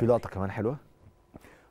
في لقطه كمان حلوه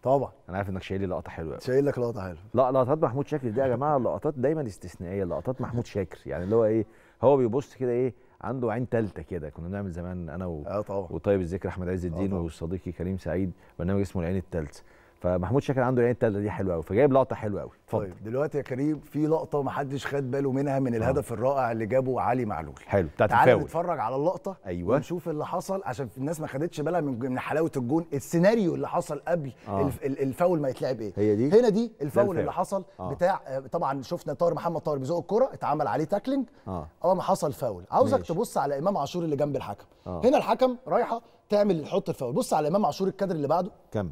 طبعا انا عارف انك شايل لي لقطه حلوه شايل لك لقطه حلوه لا لقطات محمود شاكر دي يا جماعه لقطات دايما استثنائيه لقطات محمود شاكر يعني اللي هو ايه هو بيبص كده ايه عنده عين ثالثه كده كنا بنعمل زمان انا و... آه طبعا وطيب الذكر احمد عز الدين آه وصديقي كريم سعيد برنامج اسمه العين الثالثه فمحمود شاكر عنده العين التالتة دي حلوه قوي فجايب لقطه حلوه قوي اتفضل طيب دلوقتي يا كريم في لقطه ما حدش خد باله منها من آه. الهدف آه. الرائع اللي جابه علي معلول حلو بتاعت الفاول تعالى نتفرج على اللقطه ايوه ونشوف اللي حصل عشان الناس ما خدتش بالها من حلاوه الجون السيناريو اللي حصل قبل آه. الفاول ما يتلعب ايه هي دي هنا دي الفاول اللي حصل آه. بتاع آه، طبعا شفنا طاهر محمد طاهر بيزق الكره اتعمل عليه تاكلينج اه ما حصل فاول عاوزك تبص على امام عاشور اللي جنب الحكم آه. هنا الحكم رايحه تعمل تحط الفاول بص على امام عاشور الكادر اللي بعده كمل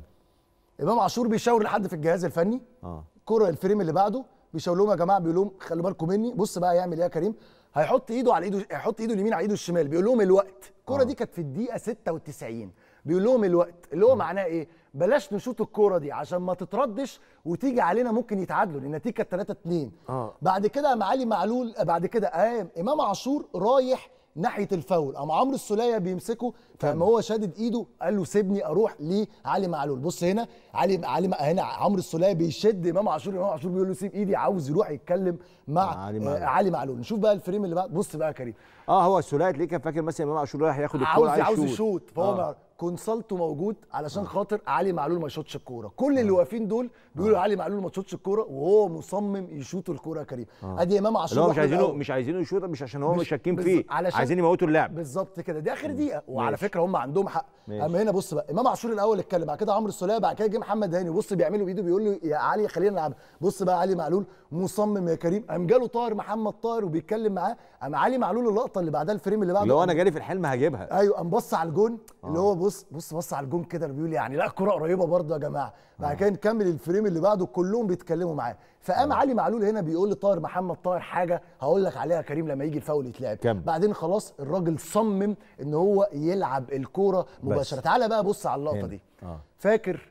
امام عاشور بيشاور لحد في الجهاز الفني اه كره الفريم اللي بعده بيشاور لهم يا جماعه بيقول لهم خلوا بالكم مني بص بقى يعمل ايه يا كريم هيحط ايده على ايده هيحط ايده اليمين على ايده الشمال بيقول لهم الوقت الكره آه. دي كانت في الدقيقه 96 بيقول لهم الوقت اللي هو آه. معناه ايه بلاش نشوط الكوره دي عشان ما تتردش وتيجي علينا ممكن يتعادلوا النتيجه كانت 3 2 آه. بعد كده معالي معلول بعد كده آه امام عاشور رايح ناحيه الفاول قام عمرو السوليه بيمسكه فما هو شادد ايده قال له سيبني اروح لعلي معلول بص هنا علي علي هنا عمرو السوليه بيشد امام عاشور امام عاشور بيقول له سيب ايدي عاوز يروح يتكلم مع علي معلول, آه علي معلول. نشوف بقى الفريم اللي بعد بص بقى يا كريم اه هو السوليه ليه كان فاكر مثلا امام عاشور رايح ياخد الكوره عاوز عاوز يشوط فهو آه. كونسلتو موجود علشان آه. خاطر علي معلول ما يشوطش الكوره كل آه. اللي واقفين دول بيقولوا آه. علي معلول ما تشوطش الكوره وهو مصمم يشوط الكوره يا كريم ادي امام عاشور مش عايزينه مش عايزينه يشوط مش عشان هو مش شاكين فيه عايزين يموتوا اللعب بالظبط كده دي اخر دقيقه وعلى ماشي. فكره هم عندهم حق اما هنا بص بقى امام عاشور الاول اتكلم بعد كده عمرو السوليه بعد كده جه محمد هاني بص بيعملوا بايده بيقول له يا علي خلينا نلعب بص بقى علي معلول مصمم يا كريم قام جاله طاهر محمد طاهر وبيتكلم معاه قام علي معلول اللقطه اللي بعدها الفريم اللي بعده لو انا جالي في الحلم هجيبها ايوه قام بص على الجون اللي آه. هو بص بص بص على الجون كده بيقول يعني لا كرة قريبه برضه يا جماعه بعد آه. كده نكمل الفريم اللي بعده كلهم بيتكلموا معاه فقام آه. علي معلول هنا بيقول لطاهر محمد طاهر حاجه هقول لك عليها كريم لما يجي الفاول يتلعب بعدين خلاص الراجل صمم ان هو يلعب الكوره مباشره تعالى بقى بص على اللقطه دي آه. فاكر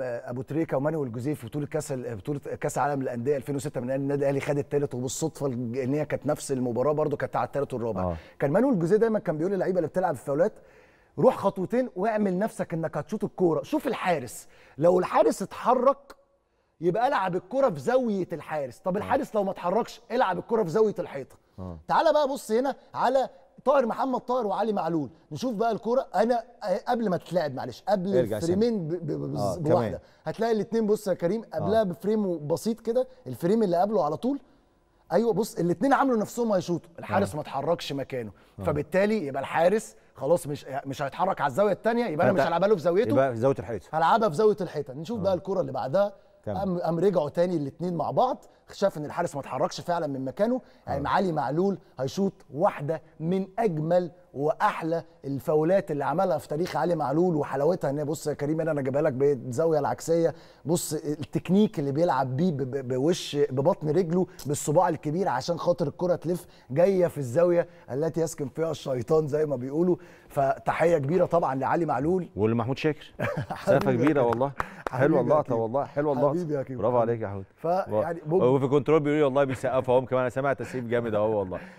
ابو تريكه ومانويل جوزيف في بطوله كاس بطوله كاس العالم للانديه 2006 من النادي الاهلي خد الثالث وبالصدفه ان هي كانت نفس المباراه برده كانت على الثالث والرابع آه. كان مانويل جوزيف دايما كان بيقول للعيبه اللي بتلعب في فاولات روح خطوتين واعمل نفسك انك هتشوط الكوره شوف الحارس لو الحارس اتحرك يبقى العب الكره في زاويه الحارس طب آه. الحارس لو ما اتحركش العب الكره في زاويه الحيطه آه. تعالى بقى بص هنا على طاهر محمد طاهر وعلي معلول نشوف بقى الكوره انا آه، قبل ما تتلعب معلش قبل الفريمين بواحده هتلاقي الاثنين بص يا كريم قبلها بفريم بسيط كده الفريم اللي قبله على طول ايوه بص الاثنين عملوا نفسهم هيشوطوا الحارس آه. ما اتحركش مكانه آه. فبالتالي يبقى الحارس خلاص مش مش هيتحرك على الزاويه الثانيه يبقى انا مش هلعبها له في زاويته يبقى في زاويه الحيطه هلعبها في زاويه الحيطه نشوف آه. بقى الكره اللي بعدها قام قام رجعوا تاني الاثنين مع بعض شاف ان الحارس ما اتحركش فعلا من مكانه يعني علي معلول هيشوط واحده من اجمل واحلى الفاولات اللي عملها في تاريخ علي معلول وحلاوتها ان بص يا كريم انا جايبها لك بالزاويه العكسيه بص التكنيك اللي بيلعب بيه بوش ببطن رجله بالصباع الكبير عشان خاطر الكره تلف جايه في الزاويه التي يسكن فيها الشيطان زي ما بيقولوا فتحيه كبيره طبعا لعلي معلول ولمحمود شاكر سافه كبيره والله حلوه اللقطه والله حلوه اللقطه حبيبي يا برافو عليك يا حبيبي فيعني وفي كنترول بيقول لي والله بيسقفهم كمان انا سامع تسقيف جامد اهو والله